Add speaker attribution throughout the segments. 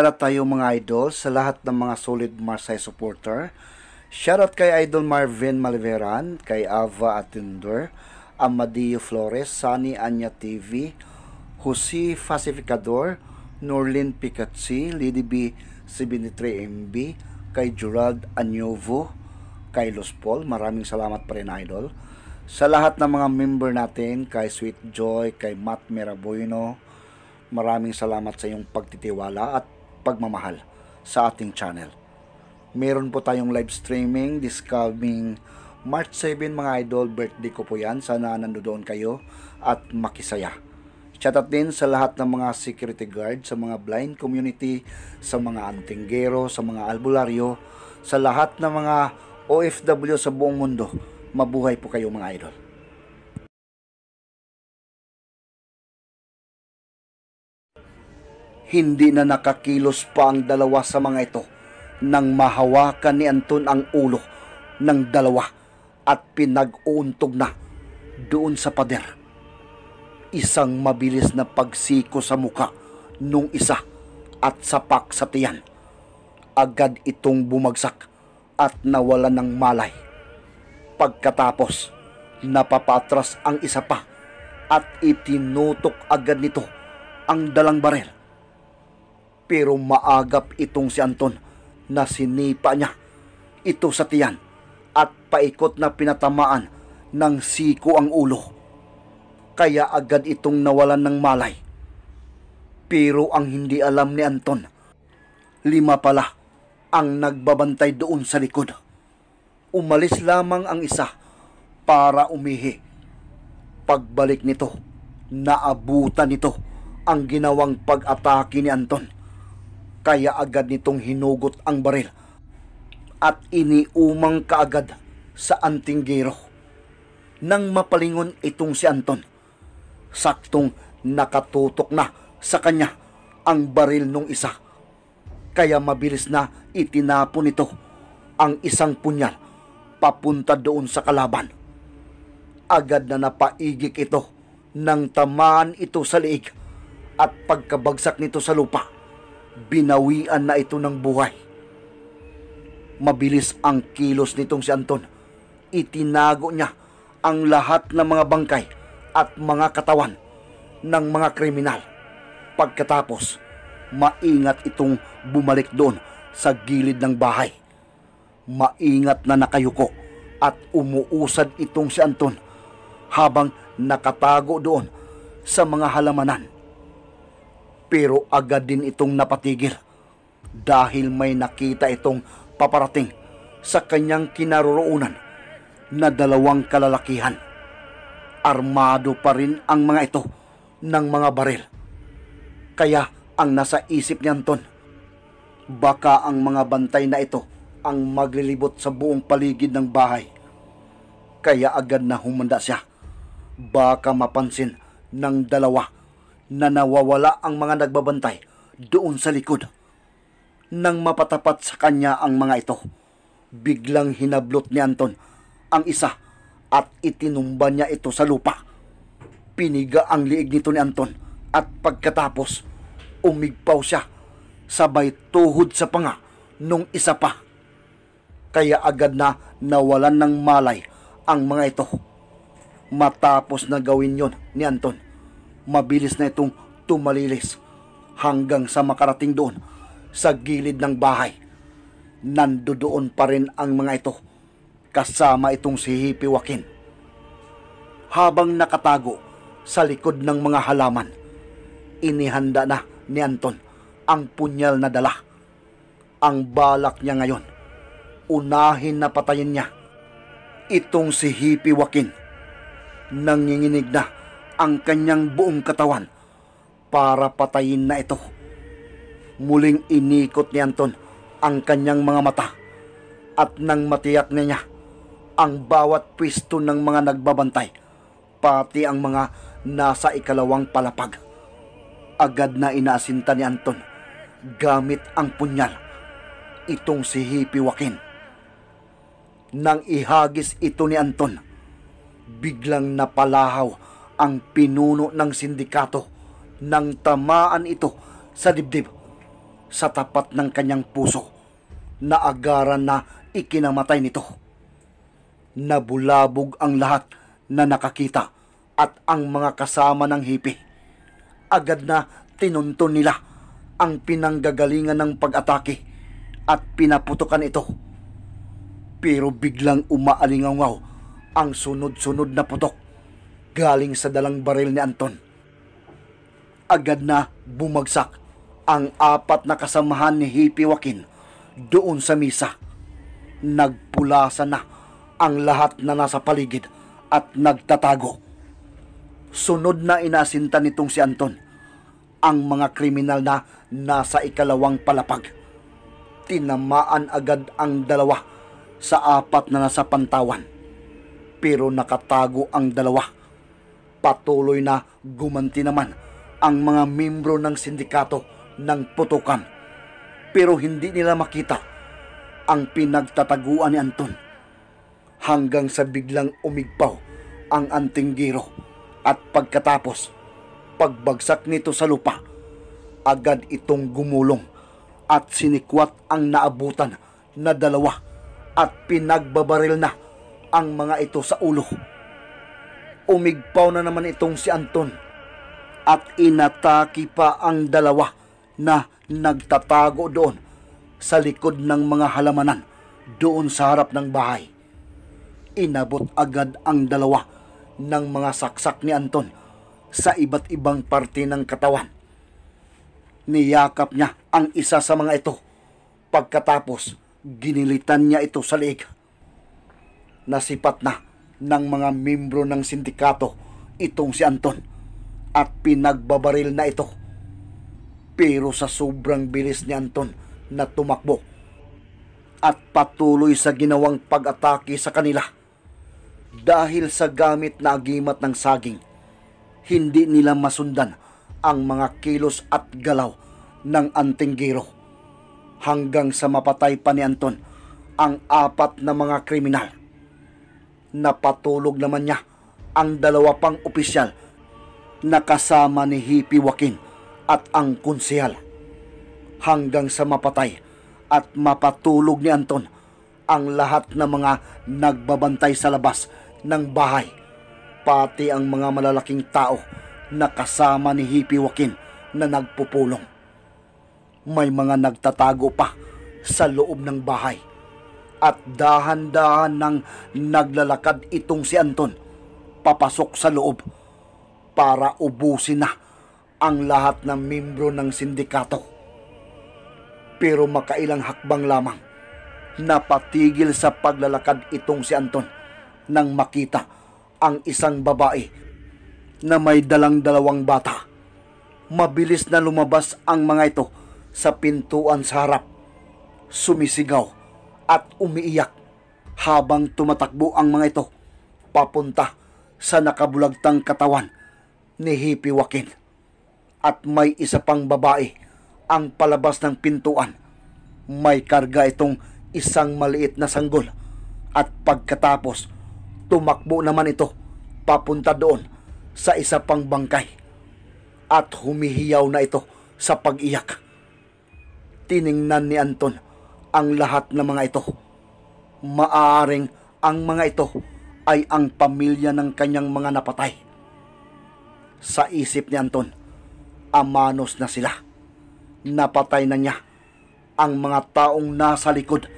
Speaker 1: shoutout tayo mga idol sa lahat ng mga solid Marsay supporter. Shoutout kay Idol Marvin Malveran, kay Ava Atinder, Amadio Flores, Sunny Anya TV, Jose Pacificador, Norlin Picatsi, Lady B. 73MB, kay Gerald Anyovo, kay Los Paul. Maraming salamat pa rin, Idol. Sa lahat ng mga member natin, kay Sweet Joy, kay Matt Merabueno, maraming salamat sa iyong pagtitiwala at pagmamahal sa ating channel. Meron po tayong live streaming this coming March 7 mga idol, birthday ko po yan. Sana nandoon kayo at makisaya. Shoutout din sa lahat ng mga security guard, sa mga blind community, sa mga antinggero, sa mga albularyo, sa lahat ng mga OFW sa buong mundo. Mabuhay po kayo mga idol. Hindi na nakakilos pa ang dalawa sa mga ito nang mahawakan ni Anton ang ulo ng dalawa at pinag-uuntog na doon sa pader. Isang mabilis na pagsiko sa muka nung isa at sapak sa tiyan. Agad itong bumagsak at nawala ng malay. Pagkatapos, napapatras ang isa pa at itinutok agad nito ang dalang barel pero maagap itong si Anton na sinipa niya ito sa tiyan at paikot na pinatamaan ng siko ang ulo. Kaya agad itong nawalan ng malay. Pero ang hindi alam ni Anton, lima pala ang nagbabantay doon sa likod. Umalis lamang ang isa para umihi. Pagbalik nito, naabutan nito ang ginawang pag-atake ni Anton kaya agad nitong hinugot ang baril at iniumang kaagad sa antinggero. Nang mapalingon itong si Anton, saktong nakatutok na sa kanya ang baril nung isa. Kaya mabilis na itinapon ito ang isang punyal papunta doon sa kalaban. Agad na napaigik ito nang tamaan ito sa liig at pagkabagsak nito sa lupa binawian na ito ng buhay. Mabilis ang kilos nitong si Anton. Itinago niya ang lahat ng mga bangkay at mga katawan ng mga kriminal. Pagkatapos, maingat itong bumalik doon sa gilid ng bahay. Maingat na nakayuko at umuusad itong si Anton habang nakatago doon sa mga halamanan pero agad din itong napatigil dahil may nakita itong paparating sa kanyang kinaroroonan na dalawang kalalakihan. Armado pa rin ang mga ito ng mga baril. Kaya ang nasa isip niya Anton, baka ang mga bantay na ito ang maglilibot sa buong paligid ng bahay. Kaya agad na humanda siya. Baka mapansin ng dalawa na nawawala ang mga nagbabantay doon sa likod. Nang mapatapat sa kanya ang mga ito, biglang hinablot ni Anton ang isa at itinumba niya ito sa lupa. Piniga ang liig nito ni Anton at pagkatapos umigpaw siya sabay tuhod sa panga nung isa pa. Kaya agad na nawalan ng malay ang mga ito. Matapos na gawin yon ni Anton mabilis na itong tumalilis hanggang sa makarating doon sa gilid ng bahay. Nandoon pa rin ang mga ito kasama itong si Hippie Joaquin. Habang nakatago sa likod ng mga halaman, inihanda na ni Anton ang punyal na dala. Ang balak niya ngayon, unahin na patayin niya itong si Hippie Joaquin. Nanginginig na ang kanyang buong katawan para patayin na ito. Muling inikot ni Anton ang kanyang mga mata at nang matiyak na niya ang bawat pwisto ng mga nagbabantay pati ang mga nasa ikalawang palapag. Agad na inaasinta ni Anton gamit ang punyal itong si Hippie Joaquin. Nang ihagis ito ni Anton, biglang napalahaw ang pinuno ng sindikato nang tamaan ito sa dibdib sa tapat ng kanyang puso na agaran na ikinamatay nito. Nabulabog ang lahat na nakakita at ang mga kasama ng hipi. Agad na tinunton nila ang pinanggagalingan ng pag-atake at pinaputukan ito. Pero biglang umaalingaw ang sunod-sunod na putok galing sa dalang baril ni Anton. Agad na bumagsak ang apat na kasamahan ni Hippie Joaquin doon sa misa. Nagpulasa na ang lahat na nasa paligid at nagtatago. Sunod na inasinta nitong si Anton ang mga kriminal na nasa ikalawang palapag. Tinamaan agad ang dalawa sa apat na nasa pantawan. Pero nakatago ang dalawa patuloy na gumanti naman ang mga membro ng sindikato ng putukan. Pero hindi nila makita ang pinagtataguan ni Anton hanggang sa biglang umigpaw ang antinggiro at pagkatapos pagbagsak nito sa lupa agad itong gumulong at sinikwat ang naabutan na dalawa at pinagbabaril na ang mga ito sa ulo umigpaw na naman itong si Anton at inataki pa ang dalawa na nagtatago doon sa likod ng mga halamanan doon sa harap ng bahay. Inabot agad ang dalawa ng mga saksak ni Anton sa iba't ibang parte ng katawan. Niyakap niya ang isa sa mga ito. Pagkatapos, ginilitan niya ito sa leeg. Nasipat na ng mga membro ng sindikato itong si Anton at pinagbabaril na ito. Pero sa sobrang bilis ni Anton na tumakbo at patuloy sa ginawang pag-atake sa kanila dahil sa gamit na agimat ng saging, hindi nila masundan ang mga kilos at galaw ng antinggero hanggang sa mapatay pa ni Anton ang apat na mga kriminal Napatulog naman niya ang dalawa pang opisyal na kasama ni Hippie Joaquin at ang konsehal. Hanggang sa mapatay at mapatulog ni Anton ang lahat ng mga nagbabantay sa labas ng bahay, pati ang mga malalaking tao na kasama ni Hippie Joaquin na nagpupulong. May mga nagtatago pa sa loob ng bahay at dahan-dahan nang naglalakad itong si Anton papasok sa loob para ubusin na ang lahat ng membro ng sindikato. Pero makailang hakbang lamang napatigil sa paglalakad itong si Anton nang makita ang isang babae na may dalang dalawang bata. Mabilis na lumabas ang mga ito sa pintuan sa harap. Sumisigaw at umiiyak habang tumatakbo ang mga ito papunta sa nakabulagtang katawan ni Hipiwakin. At may isa pang babae ang palabas ng pintuan. May karga itong isang maliit na sanggol at pagkatapos tumakbo naman ito papunta doon sa isa pang bangkay at humihiyaw na ito sa pag-iyak. Tiningnan ni Anton ang lahat ng mga ito. Maaring ang mga ito ay ang pamilya ng kanyang mga napatay. Sa isip ni Anton, amanos na sila. Napatay na niya ang mga taong nasa likod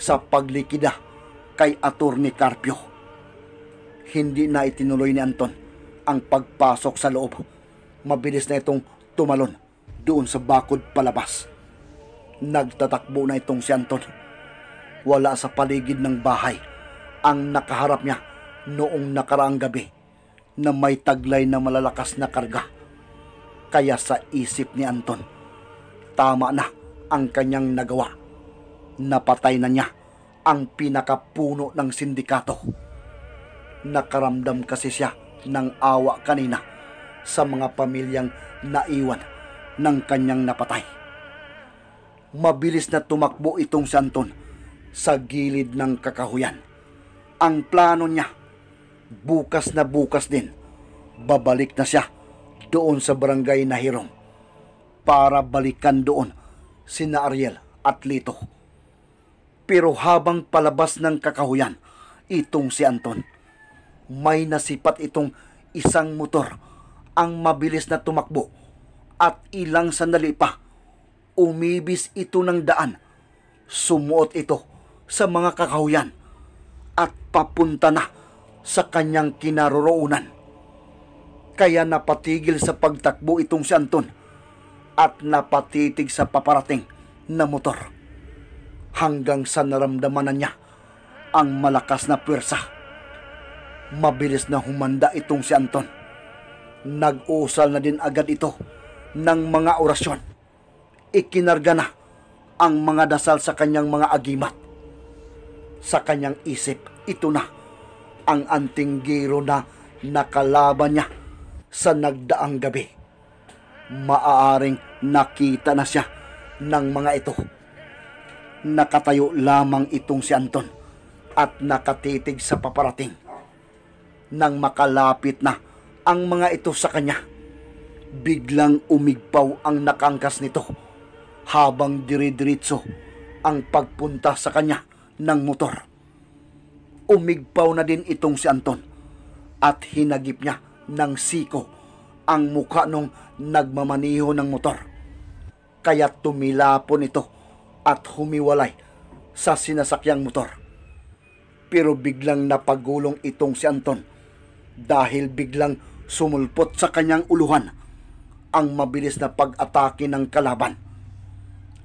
Speaker 1: sa paglikida kay Attorney Carpio. Hindi na itinuloy ni Anton ang pagpasok sa loob. Mabilis na itong tumalon doon sa bakod palabas Nagtatakbo na itong si Anton. Wala sa paligid ng bahay ang nakaharap niya noong nakaraang gabi na may taglay na malalakas na karga. Kaya sa isip ni Anton, tama na ang kanyang nagawa. Napatay na niya ang pinakapuno ng sindikato. Nakaramdam kasi siya ng awa kanina sa mga pamilyang naiwan ng kanyang napatay mabilis na tumakbo itong si Anton sa gilid ng kakahuyan. Ang plano niya, bukas na bukas din, babalik na siya doon sa barangay na Hirong para balikan doon si Ariel at Lito. Pero habang palabas ng kakahuyan, itong si Anton, may nasipat itong isang motor ang mabilis na tumakbo at ilang sandali pa Umibis ito ng daan. Sumuot ito sa mga kakahuyan at papunta na sa kanyang kinaroroonan. Kaya napatigil sa pagtakbo itong si Anton at napatitig sa paparating na motor hanggang sa naramdaman na niya ang malakas na pwersa. Mabilis na humanda itong si Anton. Nag-usal na din agad ito ng mga orasyon ikinarga na ang mga dasal sa kanyang mga agimat. Sa kanyang isip, ito na ang anting antinggiro na nakalaban niya sa nagdaang gabi. Maaaring nakita na siya ng mga ito. Nakatayo lamang itong si Anton at nakatitig sa paparating. Nang makalapit na ang mga ito sa kanya, biglang umigpaw ang nakangkas nito habang diridiritso ang pagpunta sa kanya ng motor. Umigpaw na din itong si Anton at hinagip niya ng siko ang mukha nung nagmamaniho ng motor. Kaya tumilapon ito at humiwalay sa sinasakyang motor. Pero biglang napagulong itong si Anton dahil biglang sumulpot sa kanyang uluhan ang mabilis na pag-atake ng kalaban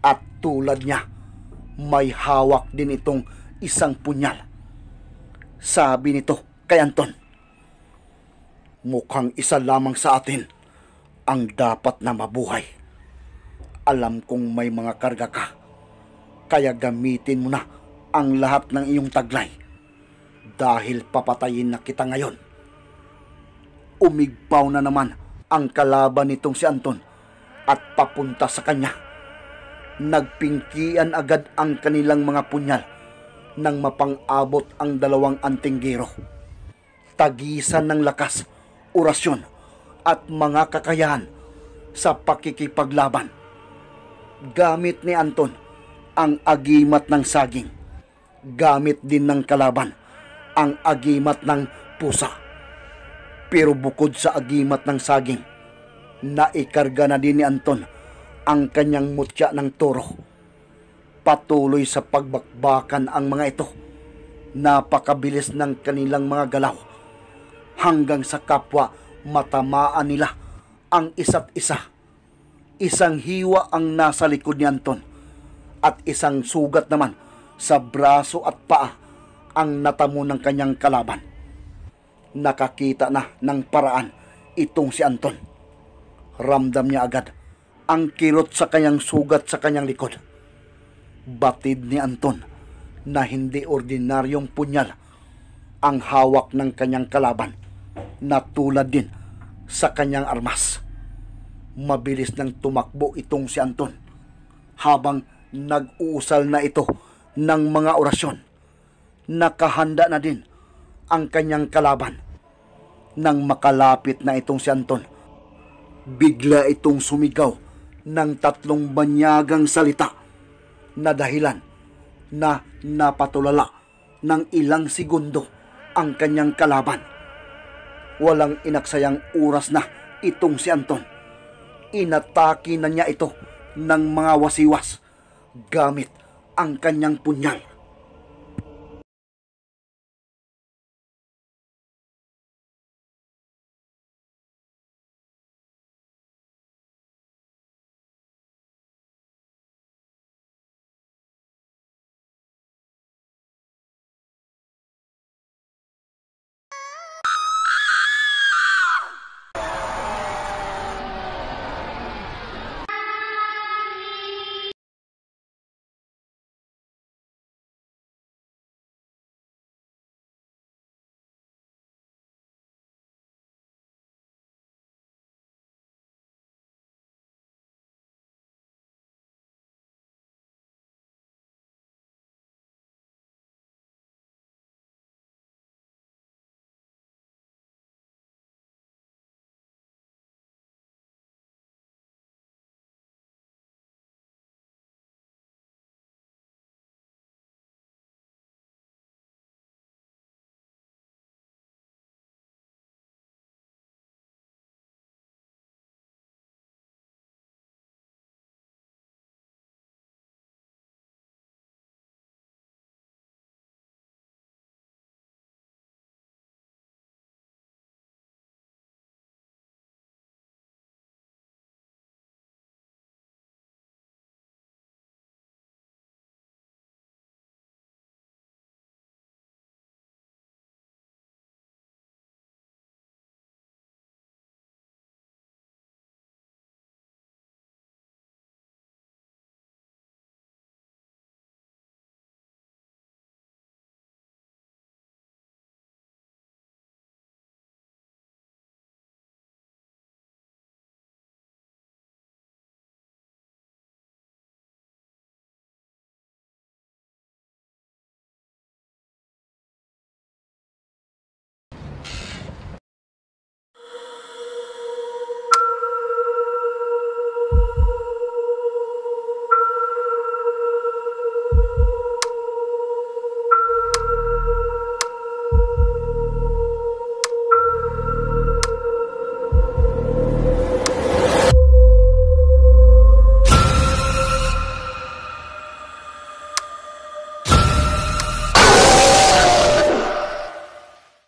Speaker 1: at tulad niya, may hawak din itong isang punyal. Sabi nito kay Anton, Mukhang isa lamang sa atin ang dapat na mabuhay. Alam kong may mga karga ka, kaya gamitin mo na ang lahat ng iyong taglay dahil papatayin na kita ngayon. Umigpaw na naman ang kalaban nitong si Anton at papunta sa kanya nagpingkian agad ang kanilang mga punyal nang mapangabot ang dalawang antinggero. Tagisan ng lakas, orasyon at mga kakayahan sa pakikipaglaban. Gamit ni Anton ang agimat ng saging. Gamit din ng kalaban ang agimat ng pusa. Pero bukod sa agimat ng saging, naikarga na din ni Anton ang kanyang mutya ng toro. Patuloy sa pagbakbakan ang mga ito. Napakabilis ng kanilang mga galaw hanggang sa kapwa matamaan nila ang isa't isa. Isang hiwa ang nasa likod ni Anton at isang sugat naman sa braso at paa ang natamo ng kanyang kalaban. Nakakita na ng paraan itong si Anton. Ramdam niya agad ang kilot sa kanyang sugat sa kanyang likod. Batid ni Anton na hindi ordinaryong punyal ang hawak ng kanyang kalaban na tulad din sa kanyang armas. Mabilis nang tumakbo itong si Anton habang nag-uusal na ito ng mga orasyon. Nakahanda na din ang kanyang kalaban. Nang makalapit na itong si Anton, bigla itong sumigaw ng tatlong banyagang salita na dahilan na napatulala ng ilang segundo ang kanyang kalaban. Walang inaksayang oras na itong si Anton. Inataki na niya ito ng mga wasiwas gamit ang kanyang punyal